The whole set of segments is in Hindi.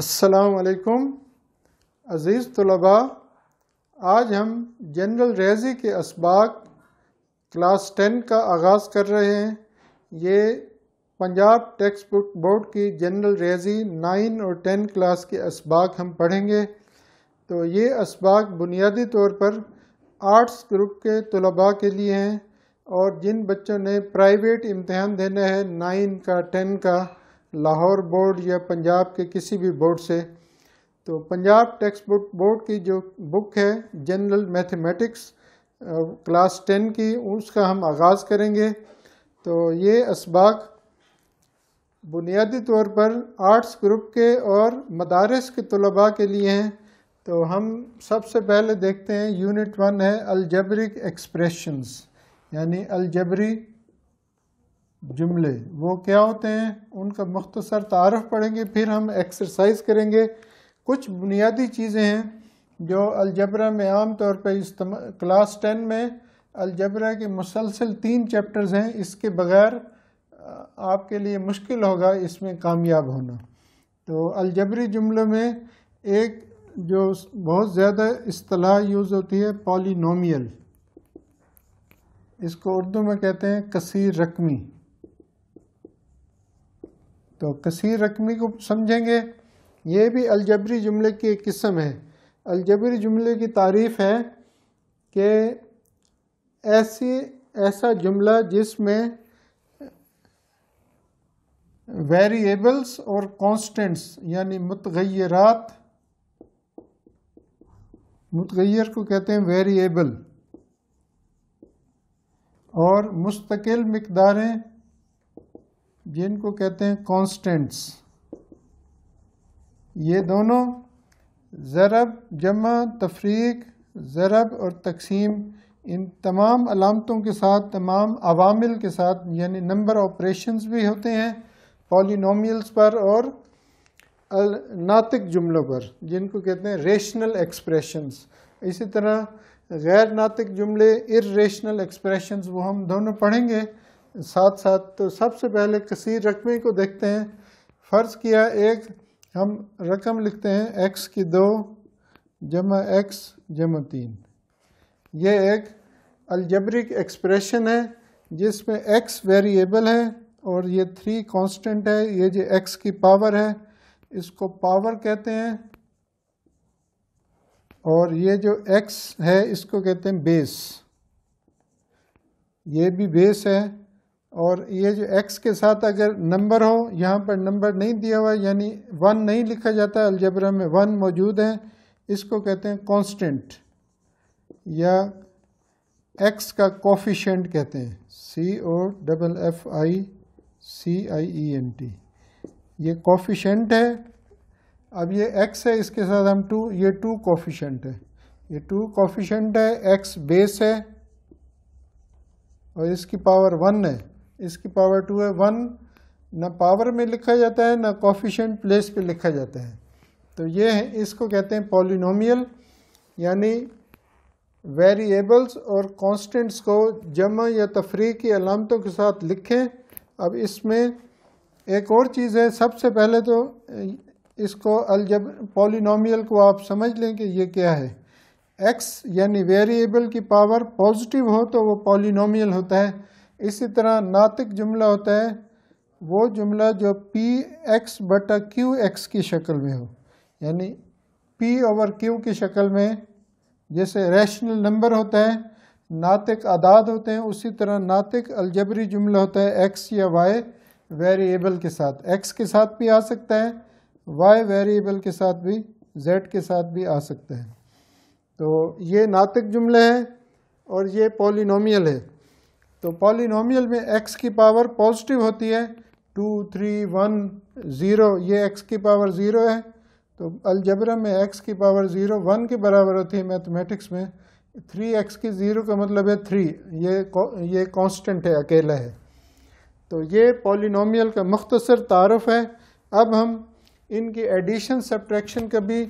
असलकुम अज़ीज़ तलबा आज हम जनरल रेजी के इसबाक क्लास टेन का आगाज़ कर रहे हैं ये पंजाब टेक्स्ट बुक बोर्ड की जनरल रेजी नाइन और टेन क्लास के इसबाक हम पढ़ेंगे तो ये इसबाक बुनियादी तौर पर आर्ट्स ग्रुप के तलबा के लिए हैं और जिन बच्चों ने प्राइवेट इम्तहान देना है नाइन का टेन का लाहौर बोर्ड या पंजाब के किसी भी बोर्ड से तो पंजाब टेक्स्ट बुक बोर्ड की जो बुक है जनरल मैथमेटिक्स क्लास टेन की उसका हम आगाज़ करेंगे तो ये इसबाक बुनियादी तौर पर आर्ट्स ग्रुप के और मदारस के तलबा के लिए हैं तो हम सबसे पहले देखते हैं यूनिट वन है अलजबरिक एक्सप्रेशंस यानी अलजबरी जुमले वो क्या होते हैं उनका मुख्तसर तारफ़ पढ़ेंगे फिर हम एक्सरसाइज करेंगे कुछ बुनियादी चीज़ें हैं जो अलजबरा में आम तौर पर क्लास टेन में अलजबरा के मुसलसल तीन चैप्टर्स हैं इसके बगैर आपके लिए मुश्किल होगा इसमें कामयाब होना तो अलजबरी जुमलों में एक जो बहुत ज़्यादा असलाह यूज़ होती है पॉलिनोमियल इसको उर्दू में कहते हैं कसीर रकमी तो कसीर रकमी को समझेंगे ये भी अलजबरी जुमले की एक किस्म है अलजबरी जुमले की तारीफ है कि ऐसी ऐसा जुमला जिसमें वेरिएबल्स और कॉन्स्टेंट्स यानी मतगैरत मतगैर को कहते हैं वेरिएबल और मुस्तकिल मकदारें जिनको कहते हैं कांस्टेंट्स ये दोनों ज़रब जमा तफरीक ज़रब और तकसीम इन तमाम अलामतों के साथ तमाम अवामिल के साथ यानी नंबर ऑपरेशंस भी होते हैं पॉलिनोमियल्स पर और नातिक जुमलों पर जिनको कहते हैं रेशनल एक्सप्रेशंस इसी तरह गैर नातिक जुमले इरेशनल एक्सप्रेशंस वो हम दोनों पढ़ेंगे साथ साथ तो सबसे पहले कसी रकमे को देखते हैं फ़र्ज़ किया एक हम रकम लिखते हैं एक्स की दो जमा एक्स जमा तीन ये एक अलजबरिक एक्सप्रेशन है जिसमें एक्स वेरिएबल है और ये थ्री कांस्टेंट है ये जो एक्स की पावर है इसको पावर कहते हैं और ये जो एक्स है इसको कहते हैं बेस ये भी बेस है और ये जो x के साथ अगर नंबर हो यहाँ पर नंबर नहीं दिया हुआ यानी वन नहीं लिखा जाता अलजबरा में वन मौजूद है इसको कहते हैं कांस्टेंट या x का कॉफिशेंट कहते हैं C O double F I C I E N T ये कॉफिशेंट है अब ये x है इसके साथ हम टू ये टू कॉफिशेंट है ये टू कॉफिशेंट है x बेस है और इसकी पावर वन है इसकी पावर टू है वन ना पावर में लिखा जाता है ना कॉफिशेंट प्लेस पे लिखा जाता है तो ये है इसको कहते हैं पॉलिनोमियल यानी वेरिएबल्स और कांस्टेंट्स को जमा या तफरी की अलामतों के साथ लिखें अब इसमें एक और चीज़ है सबसे पहले तो इसको अलजब पॉलिनोमियल को आप समझ लें कि ये क्या है एक्स यानी वेरिएबल की पावर पॉजिटिव हो तो वो पॉलिनोमियल होता है इसी तरह नातिक जुमला होता है वो जुमला जो पी एक्स बटा क्यू एक्स की शक्ल में हो यानी पी ओवर क्यू की शक्ल में जैसे रैशनल नंबर होता है नातिक आदाद होते हैं उसी तरह नातिक अलजबरी जुमला होता है एक्स या वाई वेरिएबल के साथ एक्स के साथ भी आ सकता है वाई वेरिएबल के साथ भी जेड के साथ भी आ सकता है तो ये नातिक जुमले हैं और ये पोलिनोमियल है तो पॉलिनोमियल में एक्स की पावर पॉजिटिव होती है टू थ्री वन ज़ीरो ये एक्स की पावर ज़ीरो है तो अलजबरा में एक्स की पावर ज़ीरो वन के बराबर होती है मैथमेटिक्स में थ्री एक्स की ज़ीरो का मतलब है थ्री ये ये कांस्टेंट है अकेला है तो ये पॉलिनोमियल का मुख्तसर तारफ़ है अब हम इनकी एडिशन सब्ट्रैक्शन का भी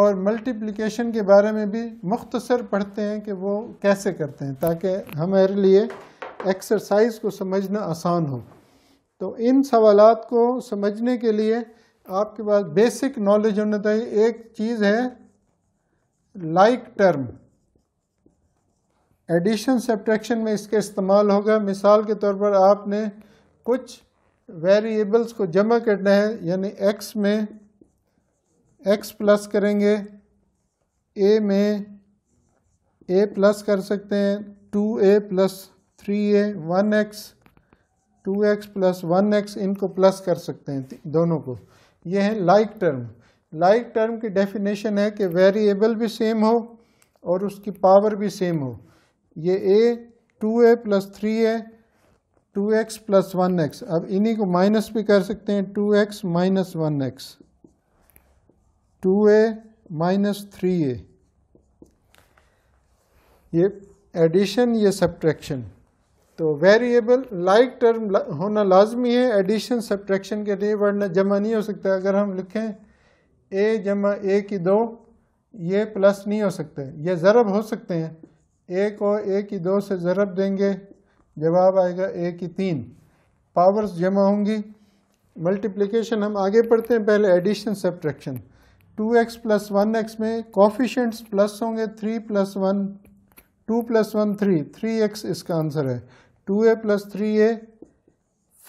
और मल्टीप्लिकेशन के बारे में भी मुख्तसर पढ़ते हैं कि वो कैसे करते हैं ताकि हमारे लिए एक्सरसाइज को समझना आसान हो तो इन सवाल को समझने के लिए आपके पास बेसिक नॉलेज होना चाहिए एक चीज़ है लाइक टर्म एडिशन सब्ट्रैक्शन में इसका इस्तेमाल होगा मिसाल के तौर पर आपने कुछ वेरिएबल्स को जमा करना है यानी एक्स में एक्स प्लस करेंगे ए में ए प्लस कर सकते हैं two A plus three A one X two X plus one X इनको प्लस कर सकते हैं दोनों को ये है लाइक टर्म लाइक टर्म की डेफिनेशन है कि वेरिएबल भी सेम हो और उसकी पावर भी सेम हो ये A two A plus three A two X plus one X अब इन्हीं को माइनस भी कर सकते हैं two X minus one X two A minus three A ये एडिशन ये सब्ट्रैक्शन तो वेरिएबल लाइक टर्म होना लाजमी है एडिशन सब्ट्रैक्शन के लिए वरना जमा नहीं हो सकता अगर हम लिखें ए जमा ए की दो ये प्लस नहीं हो सकते ये ज़रब हो सकते हैं ए को ए की दो से ज़रब देंगे जवाब आएगा ए की तीन पावर्स जमा होंगी मल्टीप्लिकेशन हम आगे पढ़ते हैं पहले addition subtraction two X plus one X में कॉफिशेंट्स प्लस होंगे three plus one two plus one three three X इसका आंसर है two A plus three A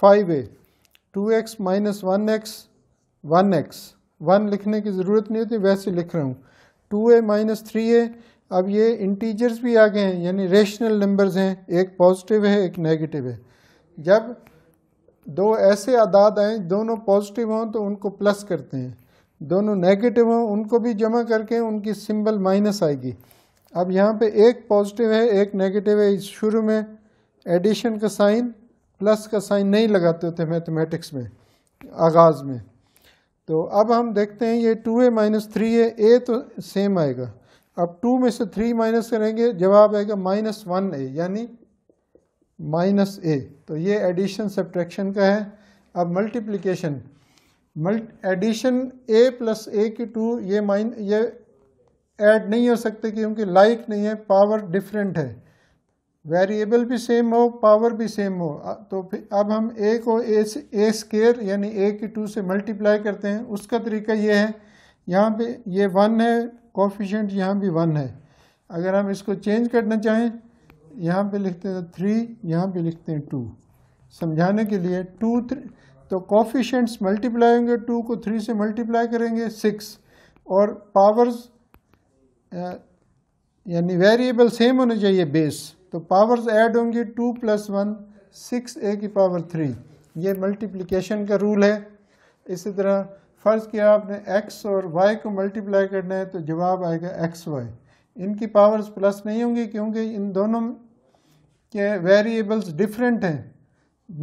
five A two X minus one X one X one लिखने की ज़रूरत नहीं होती वैसे लिख रहा हूँ two A minus three A अब ये इंटीजर्स भी आ गए हैं यानी रेशनल नंबर्स हैं एक पॉजिटिव है एक नेगेटिव है जब दो ऐसे आदाद आएँ दोनों पॉजिटिव हों तो उनको प्लस करते हैं दोनों नेगेटिव हों उनको भी जमा करके उनकी सिंबल माइनस आएगी अब यहाँ पे एक पॉजिटिव है एक नेगेटिव है शुरू में एडिशन का साइन प्लस का साइन नहीं लगाते थे मैथमेटिक्स में आगाज़ में तो अब हम देखते हैं ये टू ए माइनस थ्री है ए तो सेम आएगा अब टू में से थ्री माइनस करेंगे जवाब आएगा माइनस वन ए यानी माइनस ए तो ये एडिशन सब्ट्रैक्शन का है अब multiplication mult addition A plus A की टू ये माइन ये ऐड नहीं हो सकते क्योंकि लाइक नहीं है पावर डिफरेंट है वेरिएबल भी सेम हो पावर भी सेम हो तो फिर अब हम ए को ए से ए स्केयर यानी ए की टू से मल्टीप्लाई करते हैं उसका तरीका ये है यहाँ पे ये वन है कॉफिशेंट यहाँ भी वन है अगर हम इसको चेंज करना चाहें यहाँ पे लिखते हैं थ्री यहाँ पे लिखते हैं टू समझाने के लिए टू थ्री तो कॉफिशेंट्स मल्टीप्लाई होंगे टू को थ्री से मल्टीप्लाई करेंगे सिक्स और पावर्स यानी वेरिएबल सेम होने चाहिए बेस तो पावर्स ऐड होंगे two plus one six A की पावर थ्री ये मल्टीप्लिकेशन का रूल है इसी तरह फ़र्ज़ किया आपने एक्स और वाई को मल्टीप्लाई करना है तो जवाब आएगा एक्स वाई इनकी पावर्स प्लस नहीं होंगी क्योंकि इन दोनों के वेरिएबल्स डिफरेंट हैं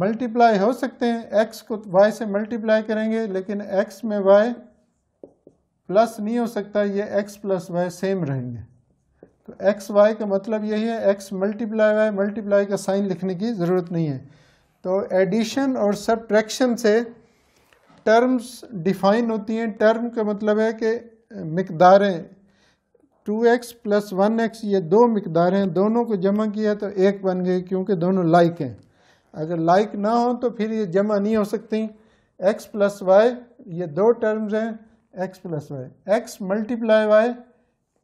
मल्टीप्लाई हो सकते हैं एक्स को वाई तो से मल्टीप्लाई करेंगे लेकिन एक्स में वाई प्लस नहीं हो सकता ये एक्स प्लस वाई सेम रहेंगे तो एक्स वाई का मतलब यही है एक्स मल्टीप्लाई वाई मल्टीप्लाई का साइन लिखने की ज़रूरत नहीं है तो एडिशन और सब्ट्रैक्शन से टर्म्स डिफाइन होती हैं टर्म का मतलब है कि मकदारें two X plus one X ये दो मकदारें दोनों को जमा किया तो एक बन गई क्योंकि दोनों लाइक हैं अगर लाइक like ना हो तो फिर ये जमा नहीं हो सकती एक्स प्लस वाई ये दो टर्म्स हैं X plus Y X multiply Y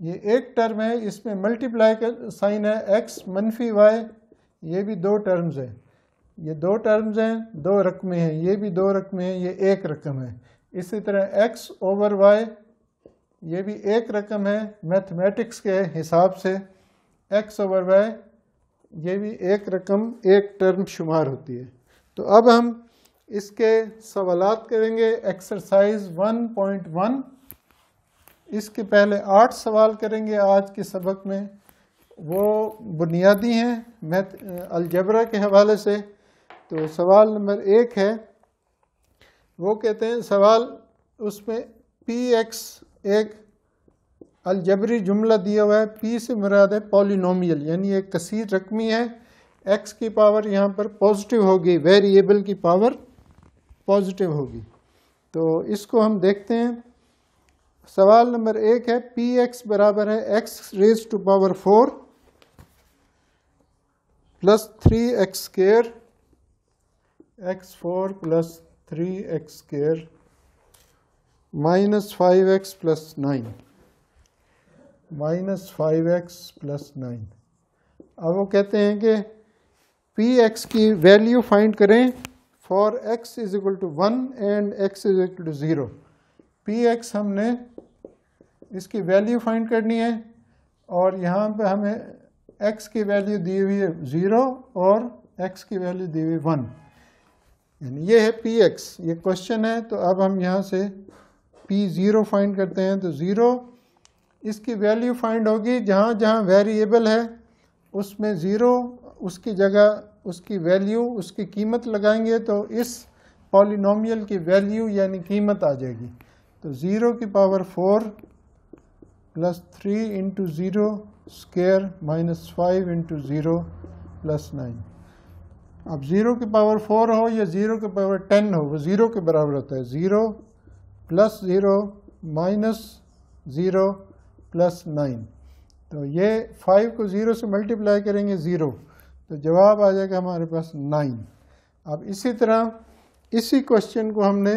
ये एक टर्म है इसमें मल्टीप्लाई का साइन है एक्स मनफी वाई ये भी दो टर्म्स हैं ये दो टर्म्स हैं दो रकमें हैं ये भी दो रकमें हैं ये एक रकम है इसी तरह एक्स ओवर वाई ये भी एक रकम है मैथमेटिक्स के हिसाब से एक्स ओवर वाई ये भी एक रकम एक टर्म शुमार होती है तो अब हम इसके सवाल करेंगे एक्सरसाइज 1.1 इसके पहले आठ सवाल करेंगे आज के सबक में वो बुनियादी हैं मैथ अलजबरा के हवाले से तो सवाल नंबर एक है वो कहते हैं सवाल उसमें पी एक्स एक अलजबरी जुमला दिया हुआ है पी से मुराद है पॉलिनोमियल यानी एक कसीर रकमी है एक्स की पावर यहाँ पर पॉजिटिव होगी वेरिएबल की पावर पॉजिटिव होगी तो इसको हम देखते हैं सवाल नंबर एक है पी एक्स बराबर है X raise to power four plus three X square X four plus three X square minus five X plus nine minus five X plus nine अब वो कहते हैं कि पी एक्स की वैल्यू फाइंड करें for X is equal to one and X is equal to zero P X हमने इसकी वैल्यू फाइंड करनी है और यहाँ पे हमें एक्स की वैल्यू दी हुई है ज़ीरो और एक्स की वैल्यू दी हुई वन यानी ये है पी एक्स ये क्वेश्चन है तो अब हम यहाँ से पी ज़ीरो फाइंड करते हैं तो ज़ीरो इसकी वैल्यू फाइंड होगी जहाँ जहाँ वेरिएबल है उसमें ज़ीरो उसकी जगह उसकी वैल्यू उसकी कीमत लगाएंगे तो इस पॉलिनोमियल की वैल्यू यानी कीमत आ जाएगी तो ज़ीरो की power four plus three into zero square minus five into zero plus nine अब ज़ीरो की पावर फोर हो या ज़ीरो की पावर टेन हो वो ज़ीरो के बराबर होता है zero plus zero minus zero plus nine तो ये फाइव को ज़ीरो से मल्टीप्लाई करेंगे ज़ीरो तो जवाब आ जाएगा हमारे पास नाइन अब इसी तरह इसी क्वेश्चन को हमने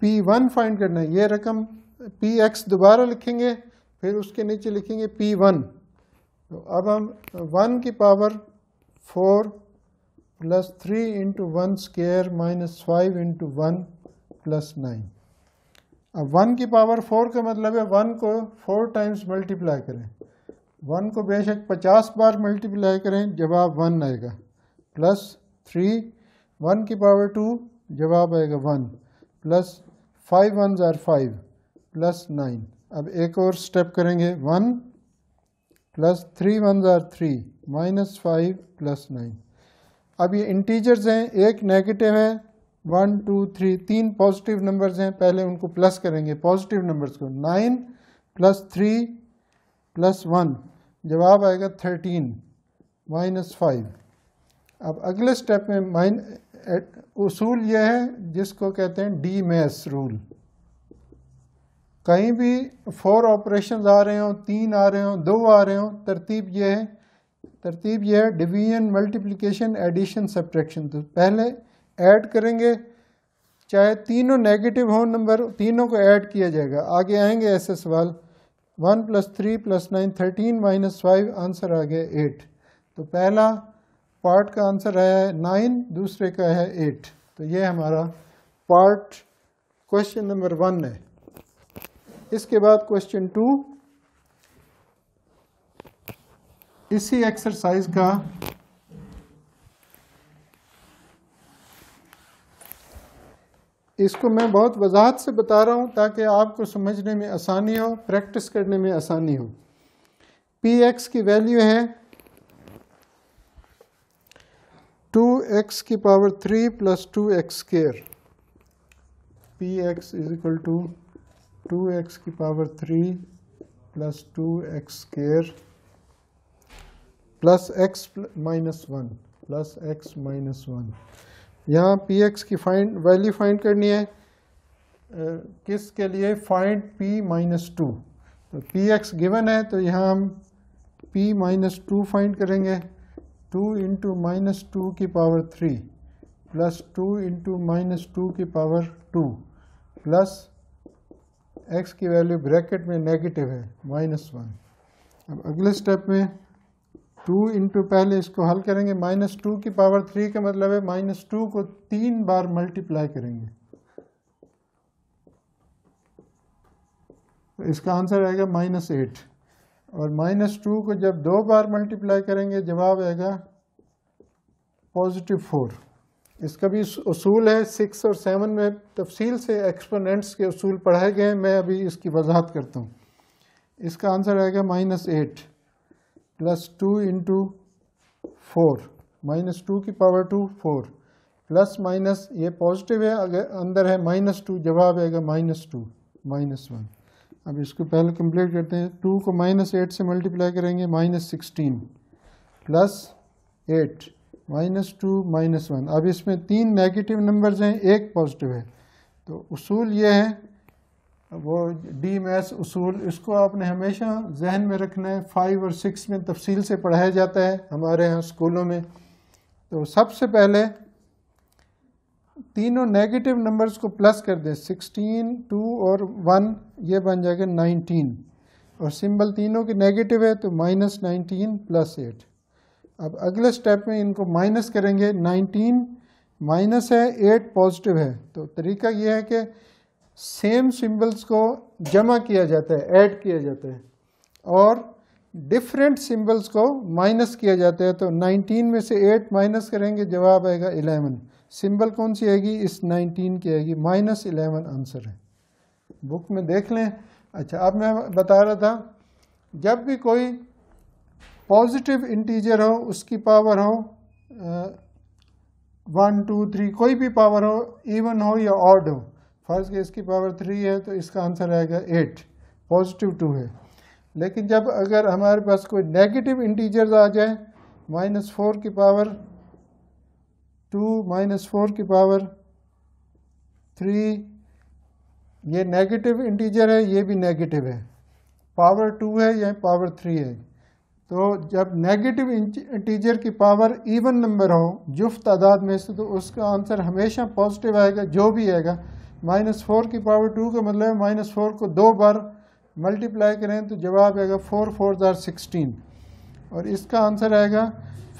पी वन फाइंड करना है ये रकम पी एक्स दोबारा लिखेंगे फिर उसके नीचे लिखेंगे पी वन तो अब हम वन की power four plus three into one square minus five into one plus nine अब वन की पावर फोर का मतलब है वन को फोर टाइम्स मल्टीप्लाई करें वन को बेशक पचास बार मल्टीप्लाई करें जवाब वन आएगा प्लस थ्री वन की पावर टू जवाब आएगा वन प्लस फाइव वन ज़ार फाइव प्लस नाइन अब एक और स्टेप करेंगे वन प्लस थ्री वन ज़ार three minus five plus nine अब ये इंटीजर्स हैं एक नेगेटिव है वन टू थ्री तीन पॉजिटिव नंबर्स हैं पहले उनको प्लस करेंगे पॉजिटिव नंबर्स को nine plus three plus one जवाब आएगा थर्टीन माइनस फाइव अब अगले स्टेप में माइन उसूल यह है जिसको कहते हैं डी मैस रूल कहीं भी फोर ऑपरेशंस आ रहे हों तीन आ रहे हों दो आ रहे हों तरतीब यह है तरतीब यह है डिवीजन मल्टीप्लिकेशन एडिशन सब्ट्रैक्शन तो पहले ऐड करेंगे चाहे तीनों नेगेटिव हो नंबर तीनों को ऐड किया जाएगा आगे आएंगे ऐसे सवाल one plus three plus nine thirteen minus five answer आ गया एट तो पहला पार्ट का आंसर आया है नाइन दूसरे का है एट तो ये हमारा पार्ट क्वेश्चन नंबर वन है इसके बाद क्वेश्चन टू इसी एक्सरसाइज का इसको मैं बहुत वजाहत से बता रहा हूँ ताकि आपको समझने में आसानी हो प्रैक्टिस करने में आसानी हो पी एक्स की वैल्यू है टू एक्स की power three plus two X square P X is equal to two X की power three plus two X square plus X minus one plus X minus one यहाँ पी एक्स की फाइंड वैल्यू फाइंड करनी है किस के लिए फाइंड पी माइनस टू तो पी एक्स गिवन है तो यहाँ हम पी माइनस टू फाइंड करेंगे टू इंटू माइनस टू की power three plus two into minus two की पावर टू प्लस एक्स की वैल्यू ब्रैकेट में नेगेटिव है माइनस वन अब अगले स्टेप में टू इंटू पहले इसको हल करेंगे माइनस टू की पावर थ्री का मतलब है माइनस टू को तीन बार मल्टीप्लाई करेंगे तो इसका आंसर आएगा माइनस एट और माइनस टू को जब दो बार मल्टीप्लाई करेंगे जवाब आएगा पॉजिटिव फोर इसका भी असूल है सिक्स और सेवन में तफसील से एक्सपोनेंट्स के असूल पढ़ाए गए हैं मैं अभी इसकी वजाहत करता हूँ इसका आंसर आएगा minus eight plus two into four minus two की power two four plus minus ये पॉजिटिव है अगर अंदर है माइनस टू जवाब आएगा माइनस टू माइनस वन अब इसको पहले कंप्लीट करते हैं टू को माइनस एट से मल्टीप्लाई करेंगे minus sixteen plus eight minus two minus one अब इसमें तीन नेगेटिव नंबर्स हैं एक पॉजिटिव है तो उसूल ये है वो डी मैस उसूल इसको आपने हमेशा जहन में रखना है फाइव और सिक्स में तफसील से पढ़ाया जाता है हमारे यहाँ स्कूलों में तो सबसे पहले तीनों नेगेटिव नंबर्स को प्लस कर दें सिक्सटीन टू और वन ये बन जाएगा नाइनटीन और सिंबल तीनों के नेगेटिव है तो माइनस नाइनटीन प्लस एट अब अगले स्टेप में इनको माइनस करेंगे नाइनटीन माइनस है एट पॉजिटिव है तो तरीका ये है कि सेम सिंबल्स को जमा किया जाता है ऐड किया जाता है और डिफरेंट सिंबल्स को माइनस किया जाता है तो 19 में से 8 माइनस करेंगे जवाब आएगा 11 सिंबल कौन सी आएगी इस 19 की आएगी माइनस इलेवन आंसर है बुक में देख लें अच्छा अब मैं बता रहा था जब भी कोई पॉजिटिव इंटीजर हो उसकी पावर हो वन टू थ्री कोई भी पावर हो इवन हो या ऑड हो फर्ज के इसकी पावर थ्री है तो इसका आंसर आएगा एट पॉजिटिव टू है लेकिन जब अगर हमारे पास कोई नेगेटिव इंटीजर्स आ जाए माइनस फोर की पावर टू माइनस फोर की पावर थ्री ये नेगेटिव इंटीजर है ये भी नेगेटिव है पावर टू है या पावर थ्री है तो जब नेगेटिव इंटीजर की पावर इवन नंबर हो जुफ्त तादाद में से तो उसका आंसर हमेशा पॉजिटिव आएगा जो भी आएगा माइनस फोर की पावर टू का मतलब है माइनस फोर को दो बार मल्टीप्लाई करें तो जवाब आएगा फोर फोर ज़ार सिक्सटीन और इसका आंसर आएगा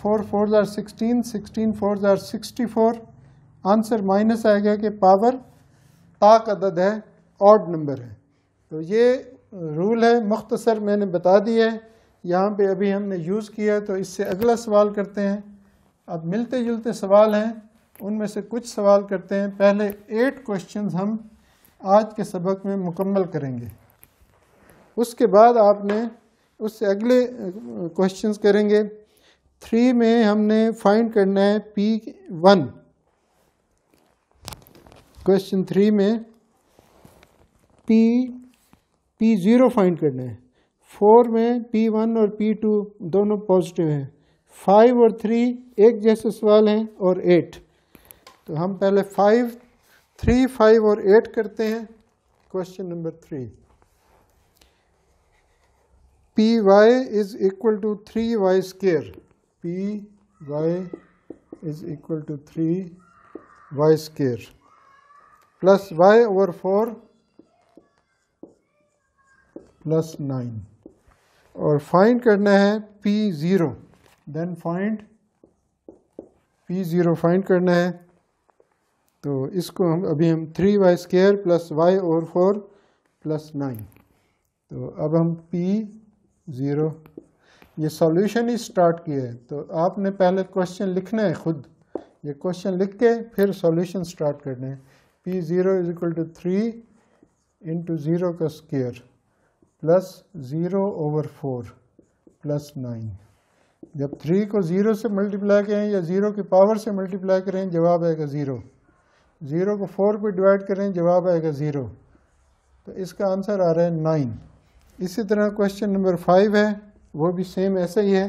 फोर फोर ज़ार सिक्सटीन सिक्सटीन फोर ज़ार सिक्सटी फोर आंसर माइनस आएगा कि पावर ताक अदद है ऑड नंबर है तो ये रूल है मुख्तसर मैंने बता दिया है यहाँ पे अभी हमने यूज़ किया है तो इससे अगला सवाल करते हैं अब मिलते जुलते सवाल हैं उनमें से कुछ सवाल करते हैं पहले एट क्वेश्चन हम आज के सबक में मुकम्मल करेंगे उसके बाद आपने उससे अगले क्वेश्चंस करेंगे थ्री में हमने फाइंड करना है पी वन क्वेश्चन थ्री में पी पी ज़ीरो फाइंड करना है फोर में पी वन और पी टू दोनों पॉजिटिव हैं फाइव और थ्री एक जैसे सवाल हैं और एट तो हम पहले फाइव थ्री फाइव और एट करते हैं question number three P Y is equal to three Y square P Y is equal to three Y square plus Y over four plus nine और फाइंड करना है P zero then find P zero find करना है तो इसको हम अभी हम three Y square plus Y और फोर प्लस नाइन तो अब हम पी ज़ीरो ये सॉल्यूशन ही स्टार्ट किया है तो आपने पहले क्वेश्चन लिखना है खुद ये क्वेश्चन लिख के फिर सॉल्यूशन स्टार्ट करना है P zero is equal to three into zero का square plus zero over four plus nine जब थ्री को ज़ीरो से मल्टीप्लाई करें या ज़ीरो की पावर से मल्टीप्लाई करें जवाब आएगा ज़ीरो ज़ीरो को फोर पे डिवाइड करें जवाब आएगा ज़ीरो तो इसका आंसर आ रहा है नाइन इसी तरह क्वेश्चन नंबर फाइव है वो भी सेम ऐसा ही है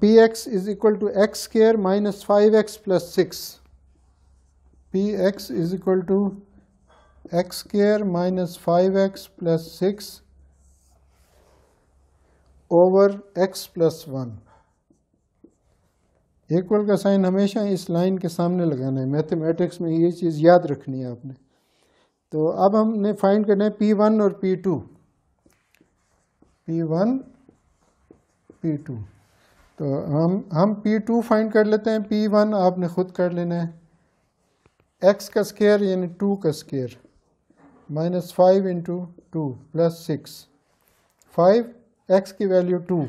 P X is equal to X square minus five X plus six P X is equal to X square minus five X plus six over X plus one equal का साइन हमेशा इस लाइन के सामने लगाना है मैथमेटिक्स में ये चीज़ याद रखनी है आपने तो अब हमने फाइंड करना है पी वन और P two P one P two तो हम हम पी टू फाइंड कर लेते हैं पी वन आपने खुद कर लेना है एक्स का स्केयर यानी टू का square minus five into two plus six five X की value two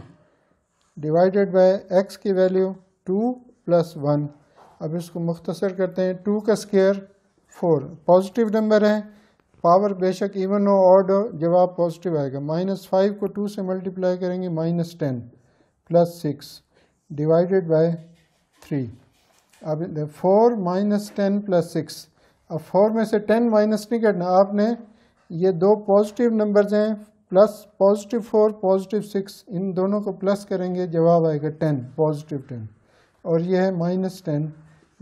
divided by X की वैल्यू टू प्लस वन अब इसको मुख्तसर करते हैं टू का स्केयर फोर पॉजिटिव नंबर है पावर बेशक इवन हो ऑड हो जवाब पॉजिटिव आएगा माइनस फाइव को टू से मल्टीप्लाई करेंगे minus ten plus six divided by three अब four minus ten plus six अब फोर में से टेन माइनस नहीं करना आपने ये दो पॉजिटिव नंबर्स हैं plus positive four positive six इन दोनों को प्लस करेंगे जवाब आएगा टेन पॉजिटिव टेन और ये है minus ten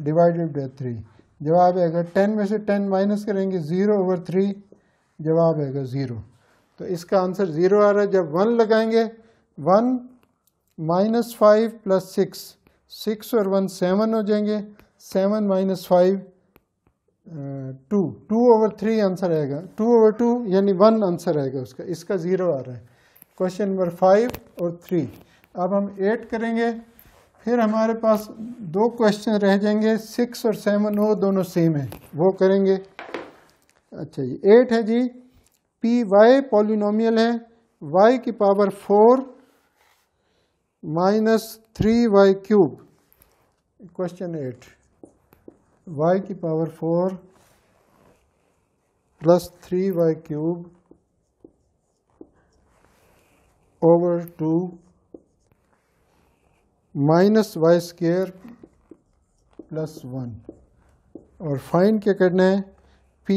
divided by three जवाब आएगा टेन में से टेन माइनस करेंगे ज़ीरो ओवर थ्री जवाब आएगा ज़ीरो तो इसका आंसर ज़ीरो आ रहा है जब वन लगाएंगे one minus five plus six six और वन सेवन हो जाएंगे seven minus five two two over three answer आएगा टू ओवर टू यानी वन आंसर आएगा उसका इसका ज़ीरो आ रहा है क्वेश्चन नंबर फाइव और थ्री अब हम एट करेंगे फिर हमारे पास दो क्वेश्चन रह जाएंगे सिक्स और सेवन वो दोनों सेम है वो करेंगे अच्छा जी एट है जी पी वाई पॉलिनोमियल है वाई की power four minus three Y cube question eight Y की power four plus three Y cube over two minus Y square plus one और फाइंड क्या करना है पी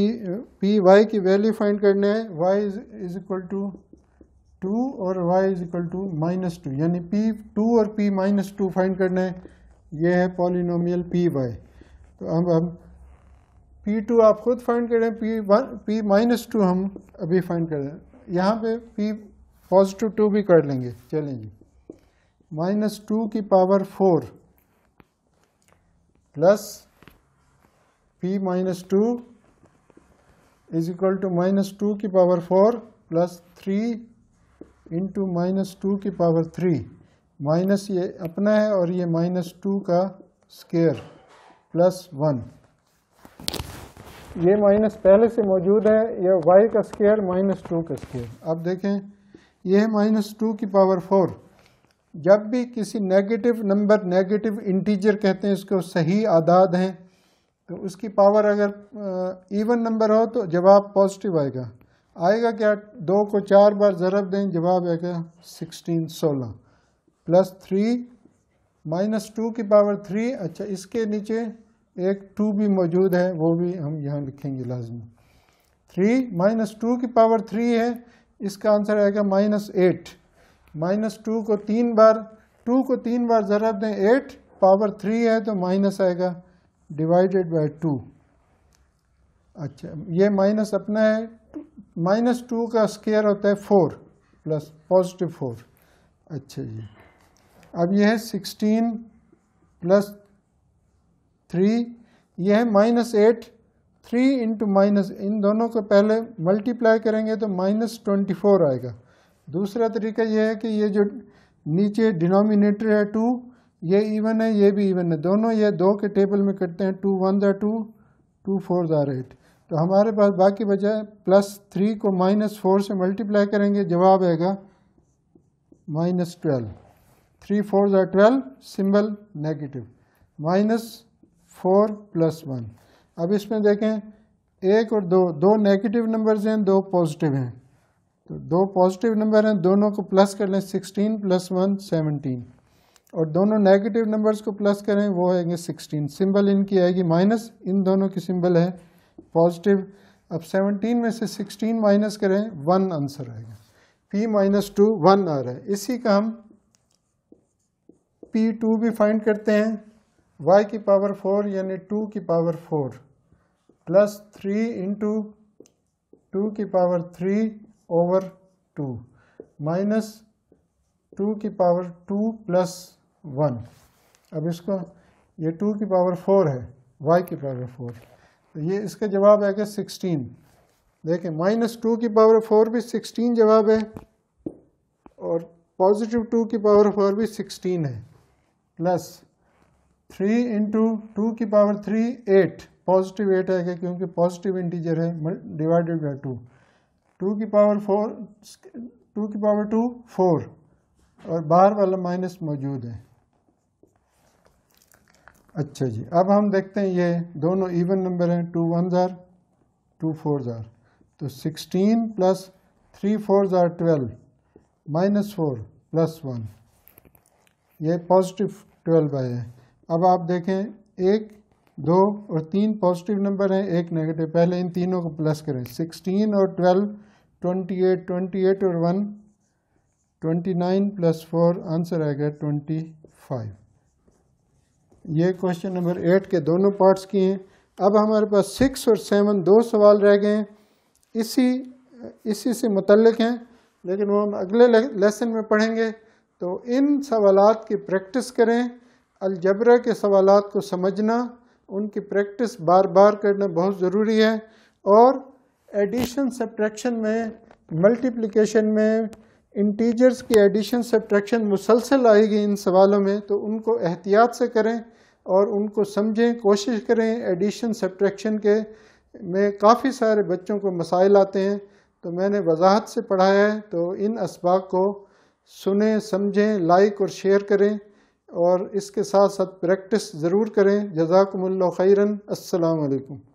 पी वाई की वैल्यू फाइंड करना है Y is equal to two और Y is equal to minus two यानी पी टू और पी माइनस टू फाइंड करना है ये है पॉलिनोमियल पी वाई तो हम अब पी टू आप खुद फाइंड करें P one P minus two हम अभी फाइंड करें यहाँ पे पी पॉजिटिव टू भी कर लेंगे चलेंगे जी माइनस टू की power four plus P minus two is equal to minus two की power four plus three into minus two की पावर थ्री माइनस ये अपना है और ये माइनस टू का स्केयर प्लस वन ये माइनस पहले से मौजूद है यह वाई का स्केयर माइनस टू का स्केयर अब देखें यह माइनस टू की पावर फोर जब भी किसी नेगेटिव नंबर नेगेटिव इंटीजर कहते हैं उसको सही आदाद हैं तो उसकी पावर अगर इवन नंबर हो तो जवाब पॉजिटिव आएगा आएगा क्या दो को चार बार ज़रब दें जवाब आएगा सिक्सटीन सोलह प्लस थ्री माइनस टू की पावर थ्री अच्छा इसके नीचे एक टू भी मौजूद है वो भी हम यहाँ लिखेंगे लाजमी थ्री माइनस टू की पावर थ्री है इसका आंसर आएगा माइनस एट माइनस टू को तीन बार टू को तीन बार ज़रा दें एट पावर थ्री है तो माइनस आएगा डिवाइडेड बाय टू अच्छा ये माइनस अपना है माइनस टू का स्केयर होता है फोर प्लस पॉजिटिव फोर अच्छा जी अब यह है सिक्सटीन प्लस थ्री यह है minus eight three into minus इन दोनों को पहले मल्टीप्लाई करेंगे तो माइनस ट्वेंटी फोर आएगा दूसरा तरीका यह है कि ये जो नीचे डिनोमिनेटर है टू ये इवन है ये भी इवन है दोनों ये दो के टेबल में कटते हैं टू वन द टू टू फोर ज़ा एट तो हमारे पास बाकी बचा प्लस थ्री को माइनस फोर से मल्टीप्लाई करेंगे जवाब आएगा माइनस ट्वेल्व थ्री फोर ज़ा twelve symbol negative minus four plus one अब इसमें देखें एक और दो दो नेगेटिव नंबर्स हैं दो पॉजिटिव हैं तो दो पॉजिटिव नंबर हैं दोनों को प्लस कर लें सिक्सटीन प्लस वन सेवनटीन और दोनों नेगेटिव नंबर्स को प्लस करें वो आएंगे सिक्सटीन सिंबल इनकी आएगी माइनस इन दोनों की सिंबल है पॉजिटिव अब सेवनटीन में से सिक्सटीन माइनस करें वन आंसर आएगा पी माइनस टू वन आ रहा है इसी का हम पी टू भी फाइंड करते हैं वाई की पावर फोर यानी टू की power four plus three into two की power three over two minus two की पावर टू प्लस वन अब इसको ये टू की पावर फोर है वाई की पावर फोर तो ये इसका जवाब है क्या सिक्सटीन देखें माइनस टू की पावर फोर भी सिक्सटीन जवाब है और पॉजिटिव टू की पावर फोर भी सिक्सटीन है प्लस थ्री इंटू टू की power three eight positive eight है क्या क्योंकि पॉजिटिव इंटीजर है डिवाइडेड बाई टू टू की पावर फोर टू की पावर टू फोर और बाहर वाला माइनस मौजूद है अच्छा जी अब हम देखते हैं ये दोनों इवन नंबर हैं टू वन ज़ार टू फोर ज़ार तो सिक्सटीन प्लस थ्री फोर ज़ार twelve minus four plus one ये पॉजिटिव ट्वेल्व आए हैं अब आप देखें एक दो और तीन पॉजिटिव नंबर हैं एक नेगेटिव पहले इन तीनों को प्लस करें सिक्सटीन और twelve twenty eight twenty eight और one twenty nine plus four answer आएगा ट्वेंटी फाइव ये क्वेश्चन नंबर एट के दोनों पार्ट्स की हैं अब हमारे पास सिक्स और सेवन दो सवाल रह गए हैं इसी इसी से मुतलक हैं लेकिन वो हम अगले लेसन में पढ़ेंगे तो इन सवालात की प्रैक्टिस करें अलजबरा के सवालात को समझना उनकी प्रैक्टिस बार बार करना बहुत ज़रूरी है और एडिशन सब्ट्रैक्शन में मल्टीप्लिकेशन में इंटीजर्स की एडिशन सब्ट्रैक्शन मुसलसल आएगी इन सवालों में तो उनको एहतियात से करें और उनको समझें कोशिश करें एडिशन सब्ट्रैक्शन के में काफ़ी सारे बच्चों को मसाइल आते हैं तो मैंने वजाहत से पढ़ाया है तो इन इसबाक को सुने समझें लाइक और शेयर करें और इसके साथ साथ प्रैक्टिस ज़रूर करें जजाकमल खैरन असलकम